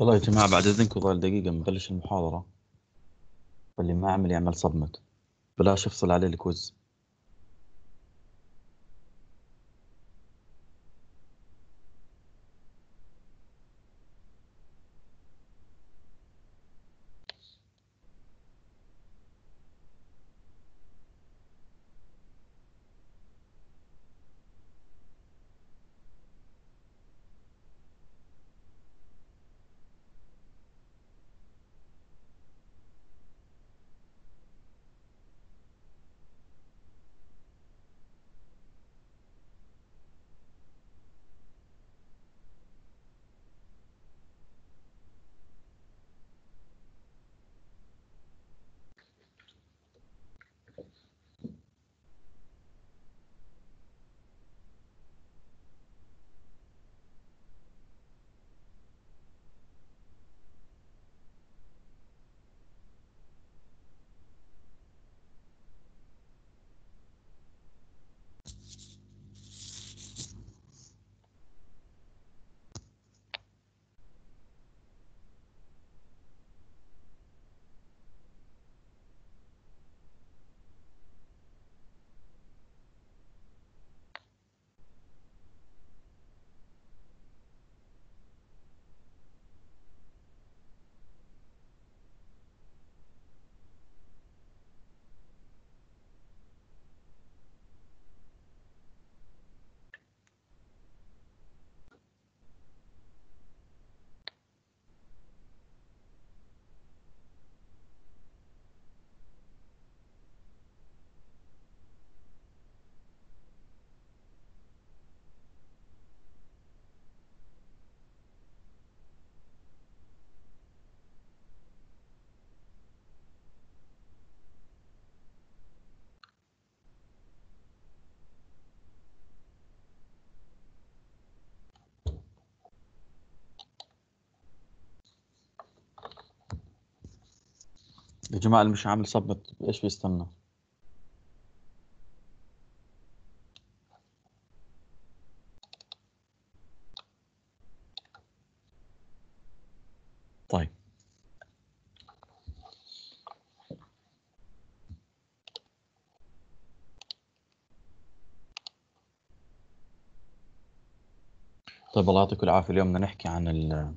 والله يا جماعة بعد إذنكم ظل دقيقة بنبلش المحاضرة واللي ما عمل يعمل صدمة بلاش افصل عليه الكويز يا جماعة اللي مش عامل سبمت ايش بيستنى؟ طيب طيب الله يعطيكم العافيه اليوم بدنا نحكي عن ال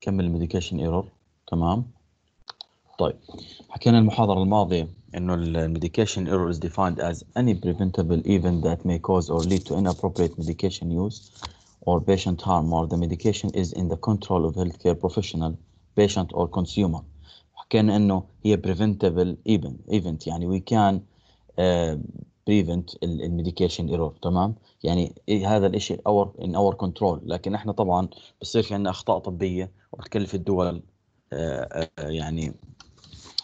كم الميديكيشن ايرور تمام طيب حكينا المحاضرة الماضية انه medication error is defined as any preventable event that may cause or lead to inappropriate medication use or patient harm or the medication is in the control of healthcare professional, patient or consumer. حكينا انه هي preventable event, event يعني we can uh, prevent medication error تمام يعني هذا الشيء اور ان اور كنترول لكن احنا طبعا بصير في عندنا اخطاء طبيه وبتكلف الدول يعني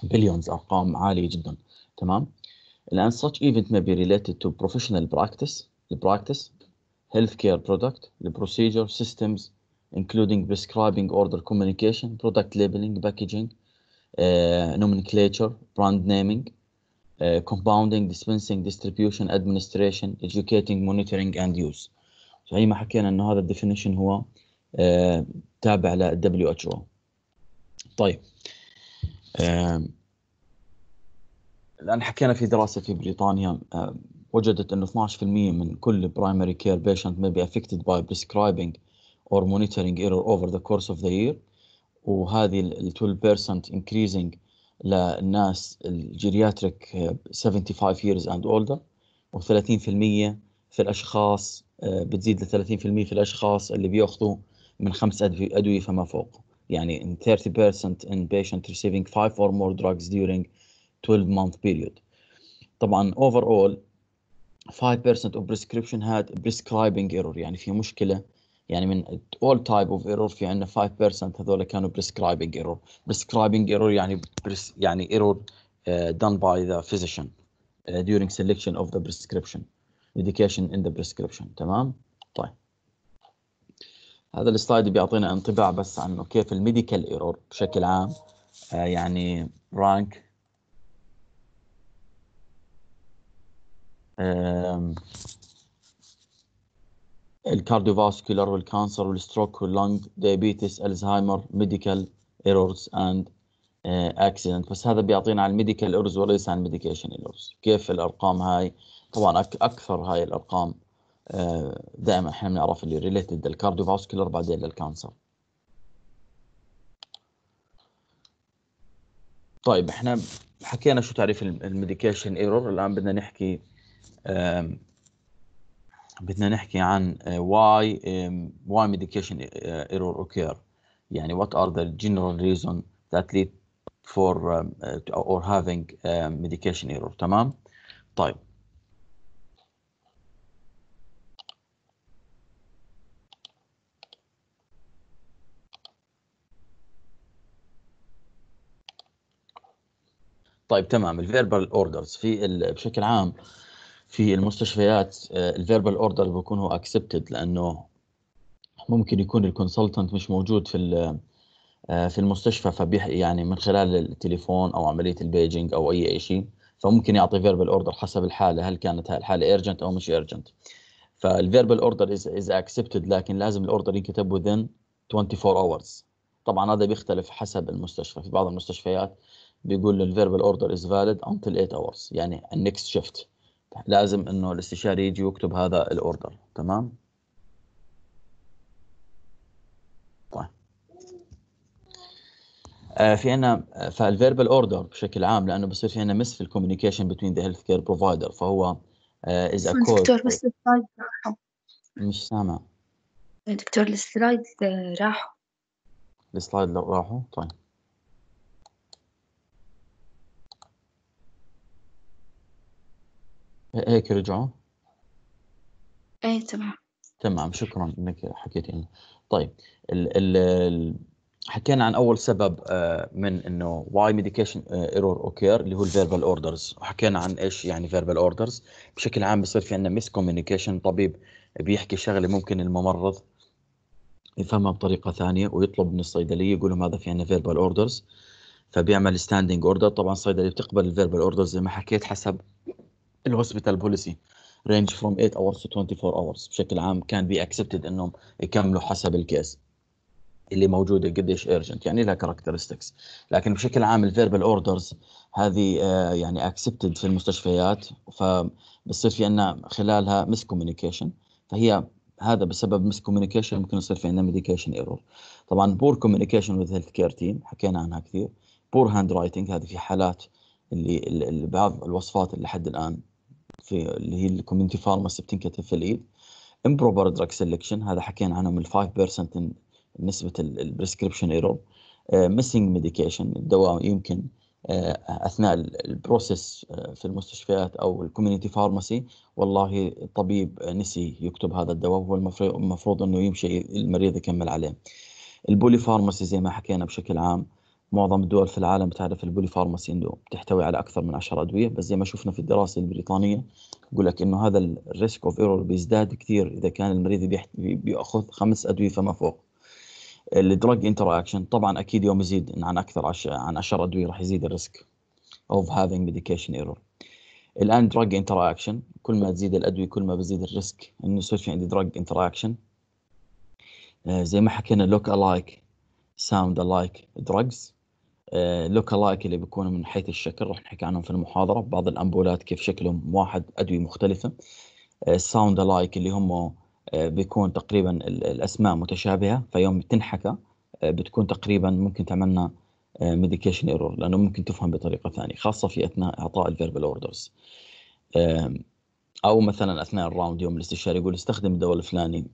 بليونز ارقام عاليه جدا تمام الان such event may be related to professional practice the practice healthcare product the procedure systems including prescribing order communication product labeling packaging uh, nomenclature brand naming uh, compounding dispensing distribution administration educating monitoring and use زي ما حكينا انه هذا الديفينيشن هو uh, تابع لل WHO طيب الآن حكينا في دراسة في بريطانيا وجدت أنه 12% من كل primary care patient may be affected by prescribing or monitoring error over the course of the year وهذه ال 12% increasing للناس الجيرياتريك 75 years and older و30% في الأشخاص آه، بتزيد ل 30% في الأشخاص اللي بياخذوا من خمس أدوية فما فوق يعني in 30% in patient receiving 5 or more drugs during 12 month period طبعا overall 5% of prescription had prescribing error يعني في مشكله يعني من all type of error في عندنا 5% هذول كانوا prescribing error prescribing error يعني برس يعني error uh, done by the physician uh, during selection of the prescription medication in the prescription تمام طيب هذا السلايد بيعطينا انطباع بس عنه كيف الميديكال ايرور بشكل عام آه، يعني رانك الكارديوفاسكولار والكانسر والستروك واللونج دايابيتس الزهايمر ميديكال ايرورز اند اكسيدنت آه، بس هذا بيعطينا عن الميديكال ايرورز وليس عن الميديكيشن ايرورز كيف الارقام هاي طبعا اكثر هاي الارقام آه، دائما احنا بنعرف اللي ريليتد الكارديوفاسكولار بعدين للكانسر طيب احنا حكينا شو تعريف الميديكيشن ايرور الان بدنا نحكي بدنا نحكي عن واي واي ميديكيشن ايرور اوكير يعني what are the general ريزون that lead for اور or having ايرور medication error تمام طيب طيب تمام الفيربال اوردرز في بشكل عام في المستشفيات الفيربال آه، اوردر بيكون هو اكسبتد لانه ممكن يكون الكونسلتنت مش موجود في آه، في المستشفى فبيح يعني من خلال التليفون او عمليه البيجنج او اي شيء فممكن يعطي فيربال اوردر حسب الحاله هل كانت هاي الحاله ايرجنت او مش ايرجنت فالفيربال اوردر از از اكسبتد لكن لازم الاوردر ينكتب within 24 اورز طبعا هذا بيختلف حسب المستشفى في بعض المستشفيات بيقول الفيربال اوردر از فاليد انتل 8 اورز يعني النكست شيفت لازم انه الاستشاري يجي ويكتب هذا الاوردر تمام طيب آه، في عنا فالفيربال اوردر بشكل عام لانه بصير في عنا مس في الكوميونيكيشن بتوين ذا هيلث كير بروفايدر فهو از ا اكورد دكتور بس السلايد راحوا مش سامع دكتور السلايد آه، راحوا السلايد راحوا طيب إيه، هيك رجعوا؟ ايه تمام تمام شكرا انك حكيت لنا طيب ال ال ال حكينا عن اول سبب آه، من انه واي ميديكيشن ايرور اوكير اللي هو الفيربال اوردرز وحكينا عن ايش يعني فيربال اوردرز بشكل عام بصير في عندنا مس كوميونيكيشن طبيب بيحكي شغله ممكن الممرض يفهمها بطريقه ثانيه ويطلب من الصيدليه يقول لهم هذا في عندنا فيربال اوردرز فبيعمل ستاندنج اوردر طبعا الصيدليه بتقبل الفيربال اوردرز زي ما حكيت حسب الهوسبيتال بوليسي رينج فروم 8 اورز تو 24 اورز بشكل عام كان بي اكسبتد انهم يكملوا حسب الكيس اللي موجوده قديش ايرجنت يعني لها كاركترستكس لكن بشكل عام الفيربال اوردرز هذه آه، يعني اكسبتد في المستشفيات فبصير في عندنا خلالها مس كوميونيكيشن فهي هذا بسبب مس كوميونيكيشن ممكن يصير في عندنا ميديكيشن ايرور طبعا بور كوميونيكيشن وذ هيلث كير تيم حكينا عنها كثير بور هاند رايتنج هذه في حالات اللي, بعض الوصفات اللي لحد الان في اللي هي الكوميونتي فارماسي بتنكتب في الايد امبروبر دراج سلكشن هذا حكينا عنهم ال 5% نسبه البريسكربشن ايرور ميسنج ميديكيشن الدواء يمكن آه، اثناء البروسيس آه، في المستشفيات او الكوميونتي فارماسي والله الطبيب نسي يكتب هذا الدواء هو المفروض انه يمشي المريض يكمل عليه البولي فارماسي زي ما حكينا بشكل عام معظم الدول في العالم بتعرف البولي فارماسي انه بتحتوي على اكثر من 10 ادويه بس زي ما شفنا في الدراسه البريطانيه يقول لك انه هذا الريسك اوف ايرور بيزداد كثير اذا كان المريض بياخذ خمس ادويه فما فوق الدراج انتر اكشن طبعا اكيد يوم يزيد عن اكثر عش... عن 10 ادويه راح يزيد الريسك اوف هافينج ميديكيشن ايرور الان دراج انتر اكشن كل ما تزيد الادويه كل ما بزيد الريسك انه يصير في عندي دراج انتر اكشن زي ما حكينا لوك الايك ساوند الايك دراجز لوك آه، لايك اللي بيكونوا من حيث الشكل راح نحكي عنهم في المحاضره بعض الامبولات كيف شكلهم واحد ادويه مختلفه الساوند آه، لايك اللي هم آه، بيكون تقريبا الاسماء متشابهه فيوم تنحكى بتكون تقريبا ممكن تعملنا ميديكيشن ايرور لانه ممكن تفهم بطريقه ثانيه خاصه في اثناء اعطاء الفيربال اوردرز او مثلا اثناء الراوند يوم الاستشاري يقول استخدم الدواء الفلاني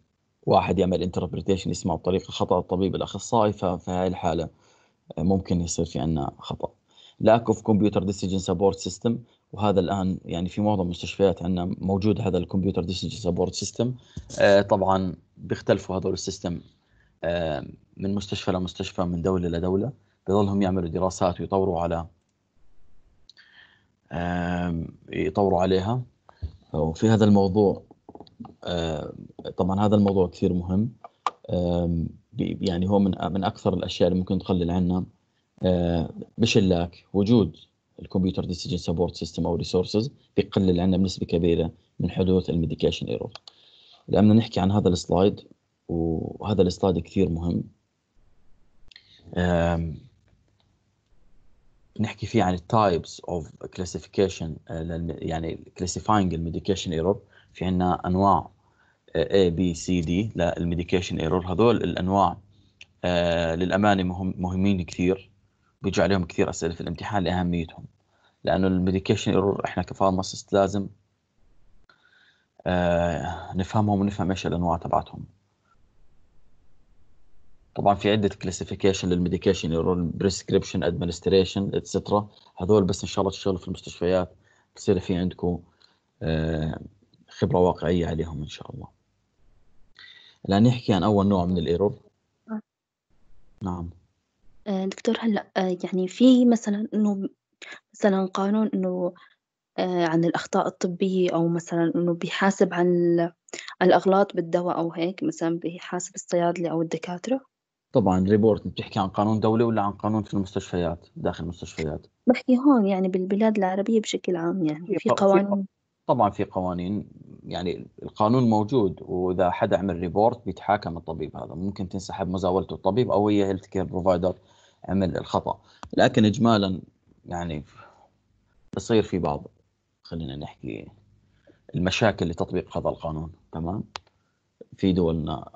واحد يعمل انتربريتيشن يسمعه بطريقه خطا الطبيب الاخصائي ففي هاي الحاله ممكن يصير في عندنا خطا لاك اوف كمبيوتر ديسيجن سبورت سيستم وهذا الان يعني في معظم المستشفيات عندنا موجود هذا الكمبيوتر ديسيجن سبورت سيستم طبعا بيختلفوا هذول السيستم آه، من مستشفى لمستشفى من دوله لدوله بضلهم يعملوا دراسات ويطوروا على آه، يطوروا عليها وفي هذا الموضوع آه، طبعا هذا الموضوع كثير مهم يعني هو من من اكثر الاشياء اللي ممكن تقلل عنا آه، بشلاك وجود الكمبيوتر ديسيجن سبورت سيستم او ريسورسز بيقلل عنا بنسبه كبيره من حدوث الميديكيشن ايرور لما بدنا نحكي عن هذا السلايد وهذا السلايد كثير مهم نحكي فيه عن التايبس اوف كلاسيفيكيشن يعني كلاسيفاينج الميديكيشن ايرور في عندنا انواع A B C D للميديكيشن ايرور هذول الانواع آه، للامانه مهم مهمين كثير بيجي عليهم كثير اسئله في الامتحان لاهميتهم لانه الميديكيشن ايرور احنا كفارماسيست لازم آه، نفهمهم ونفهم ايش الانواع تبعتهم طبعا في عده كلاسيفيكيشن للميديكيشن ايرور بريسكريبشن ادمنستريشن اتسترا هذول بس ان شاء الله تشتغلوا في المستشفيات بصير في عندكم آه، خبره واقعيه عليهم ان شاء الله لنحكي نحكي عن أول نوع من الإيرور آه. نعم آه، دكتور هلا آه، يعني في مثلا إنه مثلا قانون إنه عن الأخطاء الطبية أو مثلا إنه بيحاسب عن الأغلاط بالدواء أو هيك مثلا بيحاسب الصيادلة أو الدكاترة طبعا ريبورت بتحكي عن قانون دولي ولا عن قانون في المستشفيات داخل المستشفيات بحكي هون يعني بالبلاد العربية بشكل عام يعني في قوانين طبعا في قوانين يعني القانون موجود واذا حدا عمل ريبورت بيتحاكم الطبيب هذا ممكن تنسحب مزاولته الطبيب او هي هيلث كير بروفايدر عمل الخطا لكن اجمالا يعني بصير في بعض خلينا نحكي المشاكل لتطبيق هذا القانون تمام في دولنا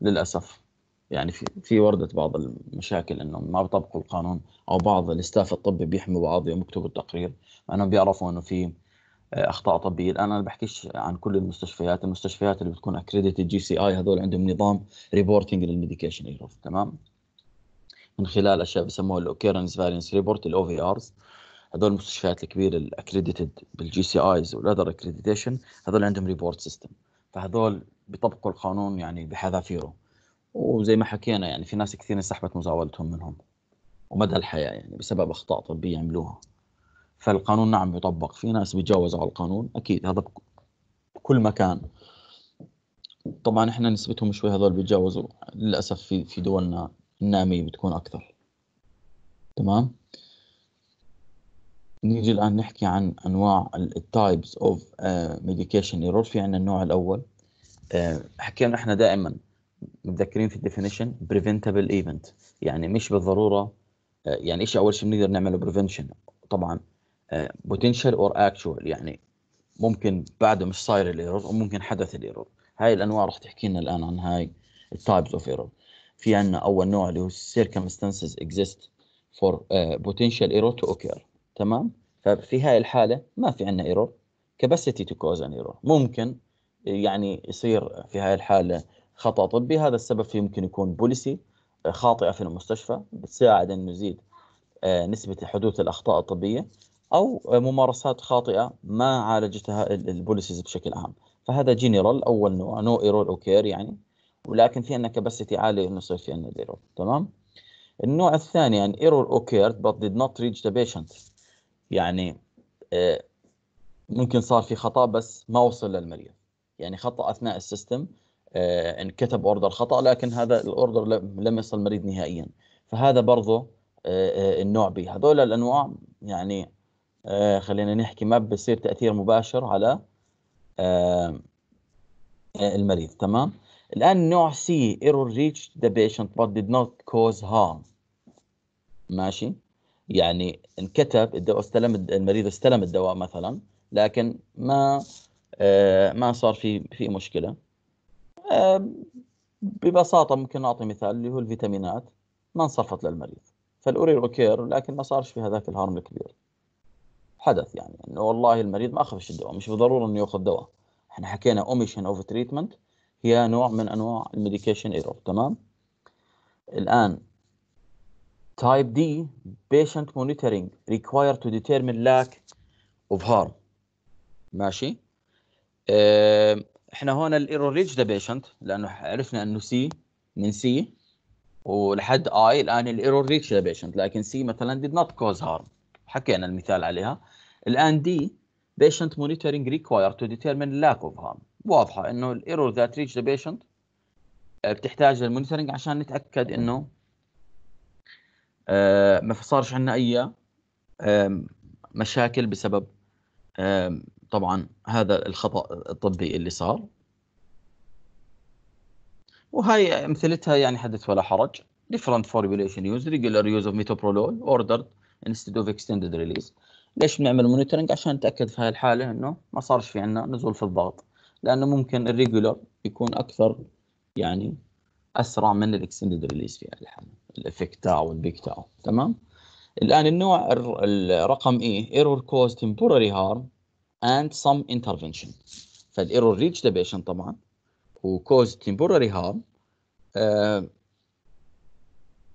للاسف يعني في في ورده بعض المشاكل انهم ما بيطبقوا القانون او بعض الاستاف الطبي بيحموا بعض يوم يكتبوا التقرير انهم بيعرفوا انه في اخطاء طبيه الان انا بحكيش عن كل المستشفيات المستشفيات اللي بتكون اكريديتد جي سي اي هذول عندهم نظام ريبورتنج للميديكيشن ايرور تمام من خلال اشياء بسموها الاوكيرنس فارينس ريبورت الاو في ارز هذول المستشفيات الكبيره الاكريديتد بالجي سي ايز والاذر اكريديتيشن هذول عندهم ريبورت سيستم فهذول بيطبقوا القانون يعني بحذافيره وزي ما حكينا يعني في ناس كثير انسحبت مزاولتهم منهم ومدى الحياه يعني بسبب اخطاء طبيه عملوها فالقانون نعم يطبق في ناس بيتجاوزوا على القانون اكيد هذا بكل مكان طبعا احنا نسبتهم شوي هذول بيتجاوزوا للاسف في في دولنا الناميه بتكون اكثر تمام نيجي الان نحكي عن انواع التايبس اوف ميديكيشن ايرور في عندنا النوع الاول آه، حكينا احنا دائما متذكرين في الديفينيشن بريفنتبل ايفنت يعني مش بالضروره آه، يعني ايش اول شيء بنقدر نعمله بريفنشن طبعا بوتنشال اور اكشوال يعني ممكن بعده مش صاير الايرور وممكن حدث الايرور هاي الانواع راح تحكي لنا الان عن هاي التايبز اوف ايرور في عندنا اول نوع اللي هو circumstances exist for uh, potential error to occur تمام ففي هاي الحاله ما في عندنا ايرور capacity to cause an error ممكن آه، يعني يصير في هاي الحاله خطا طبي هذا السبب في ممكن يكون بوليسي آه، خاطئه في المستشفى بتساعد انه نزيد نسبه حدوث الاخطاء الطبيه او ممارسات خاطئه ما عالجتها البوليسيز بشكل عام فهذا جنرال اول نوع نو ايرور اوكير يعني ولكن في عندنا كباسيتي عاليه انه يصير في عندنا ايرور تمام النوع الثاني ان يعني ايرور اوكيرد بات ديد نوت ريتش ذا بيشنت يعني آه، ممكن صار في خطا بس ما وصل للمريض يعني خطا اثناء السيستم آه، انكتب اوردر خطا لكن هذا الاوردر لم يصل المريض نهائيا فهذا برضه آه، النوع بي هذول الانواع يعني آه، خلينا نحكي ما بصير تاثير مباشر على آه، آه، المريض تمام الان نوع سي ايرور ريتش ذا بيشنت but did not cause harm ماشي يعني انكتب الدواء استلم المريض استلم الدواء مثلا لكن ما ما صار في في مشكله ببساطه ممكن نعطي مثال اللي هو الفيتامينات ما انصرفت للمريض فالاوريل اوكير لكن ما صارش في هذاك الهارم الكبير حدث يعني انه والله المريض ما اخذش الدواء مش بالضروره انه ياخذ دواء احنا حكينا اوميشن اوف تريتمنت هي نوع من انواع الميديكيشن ايرور تمام الان تايب دي patient monitoring required to determine lack of harm ماشي احنا هون الايرور ريتش ذا بيشنت لانه عرفنا انه سي من سي ولحد اي الان الايرور ريتش ذا بيشنت لكن سي مثلا did not cause harm حكينا المثال عليها الان دي patient monitoring required to determine lack of harm واضحه انه الايرور ذات ريتش ذا patient آه، بتحتاج للمونيتورنج عشان نتاكد انه آه، ما صارش عندنا اي مشاكل بسبب طبعا هذا الخطا الطبي اللي صار وهي امثلتها يعني حدث ولا حرج different formulation use regular use of metoprolol ordered انستد اوف اكستندد ريليز ليش بنعمل مونيتورنج عشان نتاكد في هاي الحاله انه ما صارش في عندنا نزول في الضغط لانه ممكن الريجولر يكون اكثر يعني اسرع من الاكستندد ريليز في هاي الحاله الافكت تاعه والبيك تاعه تمام الان النوع الرقم اي ايرور كوز تمبوراري هارم اند سم انترفنشن فالايرور ريتش ذا بيشن طبعا وكوز تمبوراري هارم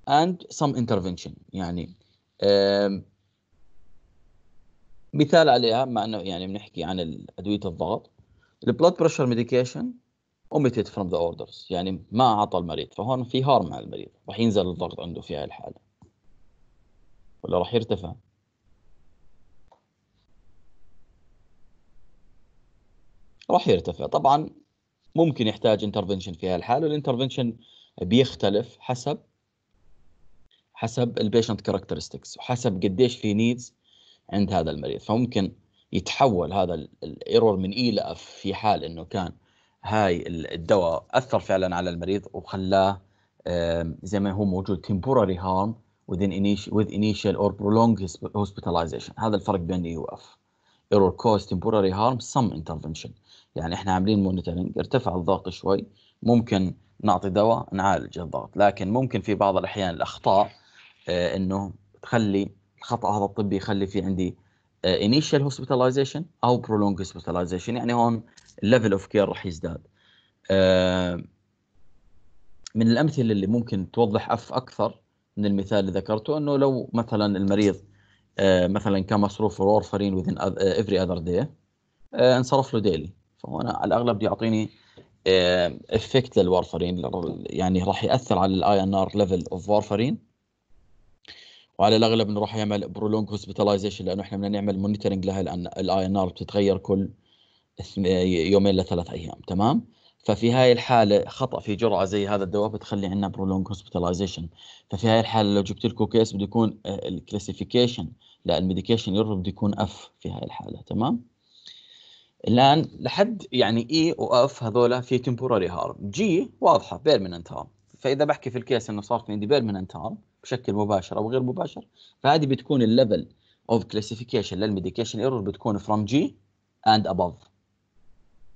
اند سم انترفنشن يعني مثال عليها مع انه يعني بنحكي عن ادويه الضغط البلاد بريشر ميديكيشن omitted from the orders يعني ما اعطى المريض فهون في هارم على المريض راح ينزل الضغط عنده في هاي الحاله ولا راح يرتفع راح يرتفع طبعا ممكن يحتاج انترفنشن في هاي الحاله الانترفنشن بيختلف حسب حسب البيشنت كاركترستكس وحسب قديش في نيدز عند هذا المريض فممكن يتحول هذا الايرور من اي e اف في حال انه كان هاي الدواء اثر فعلا على المريض وخلاه زي ما هو موجود temporary harm within initial, with initial or prolonged hospitalization هذا الفرق بين اي e واف error cause temporary harm some intervention يعني احنا عاملين مونيتورنج ارتفع الضغط شوي ممكن نعطي دواء نعالج الضغط لكن ممكن في بعض الاحيان الاخطاء آه، انه تخلي الخطا هذا الطبي يخلي في عندي انيشال آه، هوسبيتاليزيشن او برولونج هوسبيتاليزيشن يعني هون الليفل اوف كير راح يزداد آه، من الامثله اللي ممكن توضح اف اكثر من المثال اللي ذكرته انه لو مثلا المريض مثلا كان مصروف وورفرين within every other day انصرف له ديلي فهون على الاغلب بده يعطيني افكت للورفرين يعني راح ياثر على الاي ان ار ليفل اوف وورفرين وعلى الاغلب نروح يعمل برولونج هوسبيتاليزيشن لانه احنا بدنا نعمل مونيتورنج لها لان الاي ان ار بتتغير كل يومين لثلاث ايام تمام ففي هاي الحاله خطا في جرعه زي هذا الدواء بتخلي عندنا برولونج هوسبيتاليزيشن ففي هاي الحاله لو جبت لكم كيس بده يكون الكلاسيفيكيشن للميديكيشن يور بده يكون اف في هاي الحاله تمام الان لحد يعني اي e واف هذول في تمبوراري هارم جي واضحه بيرمننت هارم فاذا بحكي في الكيس انه صار في عندي بيرمننت هارم بشكل مباشر او غير مباشر فهذه بتكون الليفل اوف كلاسيفيكيشن للميديكيشن ايرور بتكون فروم جي اند ابوف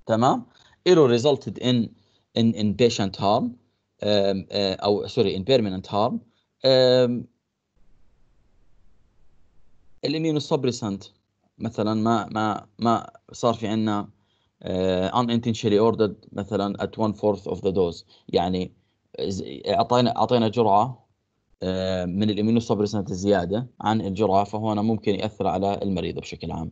تمام ايرور ريزلتد ان ان ان بيشنت هارم او سوري ان بيرمننت هارم الامينو سبريسنت مثلا ما ما ما صار في عندنا آه، unintentionally ordered مثلا at one fourth of the dose يعني آه، اعطينا اعطينا جرعه آه، من الامينوسوبريسنت الزياده عن الجرعه فهنا ممكن ياثر على المريض بشكل عام.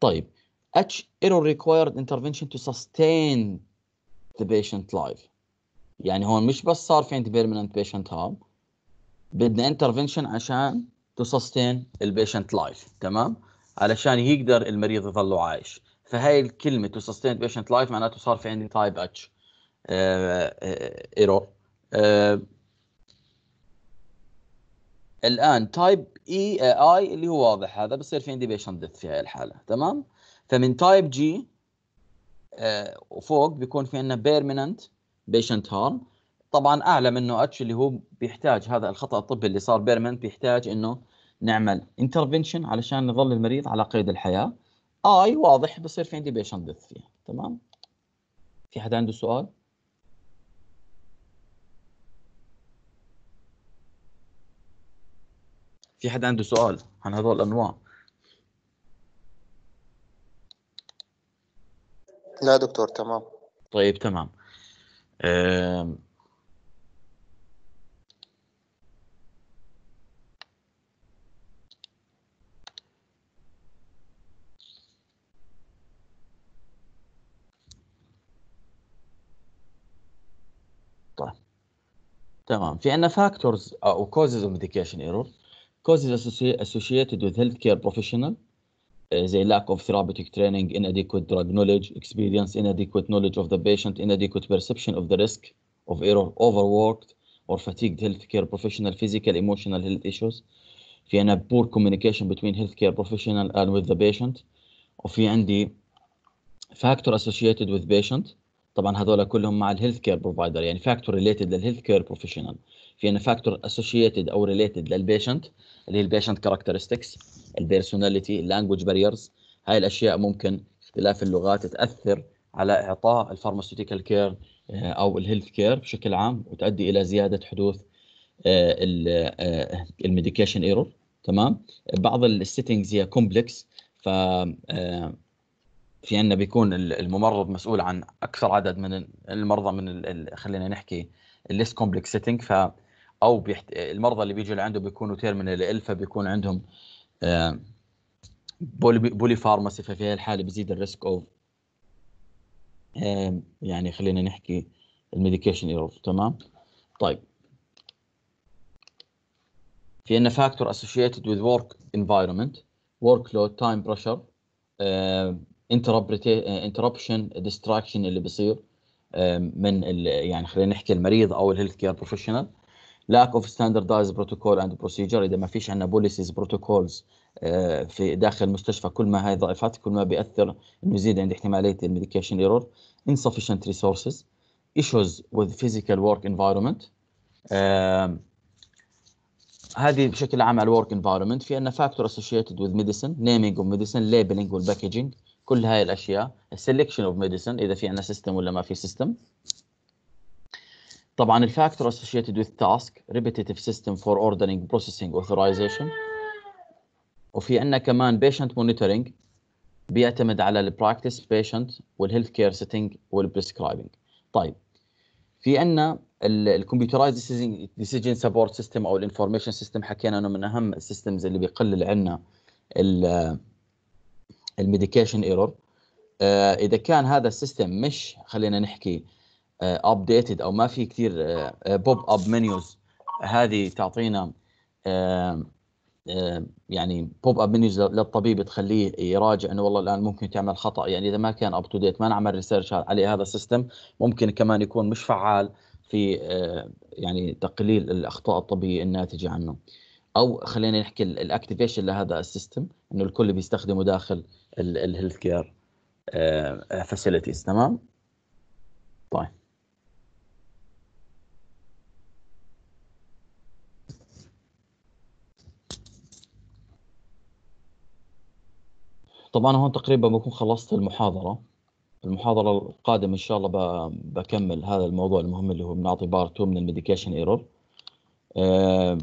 طيب اتش ايرور required intervention to sustain the patient life يعني هون مش بس صار في عندي permanent patient harm بدنا intervention عشان to sustain البيشنت لايف تمام علشان يقدر المريض يظله عايش فهي الكلمه to sustain patient life معناته صار في عندي تايب اتش ايرور الان تايب اي اي اللي هو واضح هذا بصير في انديبيشن ديث في هاي الحاله تمام فمن تايب آه، جي وفوق بيكون في عندنا بيرمننت بيشنت هارم طبعا اعلى منه اتش اللي هو بيحتاج هذا الخطا الطبي اللي صار بيرمننت بيحتاج انه نعمل انترفنشن علشان نظل المريض على قيد الحياه اي واضح بصير في عندي بيشنت ديث فيها تمام في حدا عنده سؤال؟ في حد عنده سؤال عن هذول الانواع لا دكتور تمام طيب تمام طيب. تمام في عندنا فاكتورز او كوزز اوف ميديكيشن ايرور causes associated with healthcare professional زي lack of therapeutic training, inadequate drug knowledge, experience, inadequate knowledge of the patient, inadequate perception of the risk of error, overworked or fatigued healthcare professional, physical, emotional health issues. في عنا poor communication between healthcare professional and with the patient. وفي عندي factor associated with patient. طبعا هذول كلهم مع الهيلث كير provider يعني factor related للهيلث كير professional في عندنا factor associated او ريليتد patient. اللي هي البيشنت كاركترستكس البيرسوناليتي اللانجوج باريرز هاي الاشياء ممكن اختلاف اللغات تاثر على اعطاء الفارماسيوتيكال كير آه، او الهيلث كير بشكل عام وتؤدي الى زياده حدوث آه، الميديكيشن ايرور آه، تمام بعض السيتنجز هي كومبلكس ف في عندنا بيكون الممرض مسؤول عن اكثر عدد من المرضى من خلينا نحكي الليست كومبلكس سيتنج ف او بيحت... المرضى اللي بيجوا لعنده بيكونوا تيرمينال الفا بيكون عندهم آه، بولي, بولي فارماسي ففي هاي الحاله بزيد الريسك اوف يعني خلينا نحكي الميديكيشن ايرور تمام طيب في عندنا فاكتور اسوشيتد وذ ورك انفايرمنت ورك لود تايم بريشر انتربشن ديستراكشن اللي بيصير من يعني خلينا نحكي المريض او الهيلث كير بروفيشنال lack of standardized protocol and procedure اذا ما فيش عندنا بوليسيز بروتوكولز آه، في داخل المستشفى كل ما هاي ضعفت كل ما بياثر انه يزيد عند احتماليه الميديكيشن ايرور insufficient resources issues with physical work environment آه، هذه بشكل عام على الورك انفايرمنت في عندنا فاكتور اسوشيتد وذ ميديسن نيمينج اوف ميديسن ليبلنج والباكجينج كل هاي الاشياء السلكشن اوف ميديسن اذا في عندنا سيستم ولا ما في سيستم طبعا الفاكتور اسوشيتد وذ تاسك ريبيتيتف سيستم فور اوردرنج بروسيسنج authorization وفي عندنا كمان بيشنت مونيتورنج بيعتمد على البراكتس بيشنت والهيلث كير سيتنج والبريسكرايبنج طيب في عندنا الكمبيوترايز ديسيجن سبورت سيستم او الانفورميشن سيستم حكينا انه من اهم السيستمز اللي بيقلل عندنا الميديكيشن ايرور اذا كان هذا السيستم مش خلينا نحكي ابديتد آه، او ما في كثير بوب اب منيوز هذه تعطينا آه، آه، يعني بوب اب منيوز للطبيب تخليه يراجع انه والله الان ممكن تعمل خطا يعني اذا ما كان اب تو ديت ما نعمل ريسيرش عليه هذا السيستم ممكن كمان يكون مش فعال في يعني تقليل الاخطاء الطبيه الناتجه عنه او خلينا نحكي الاكتيفيشن لهذا السيستم انه الكل بيستخدمه داخل الهيلث كير فاسيلتيز تمام طيب طبعا هون تقريبا بكون خلصت المحاضرة المحاضرة القادمة إن شاء الله بكمل هذا الموضوع المهم اللي هو بنعطي بارت 2 من الميديكيشن ايرور آه،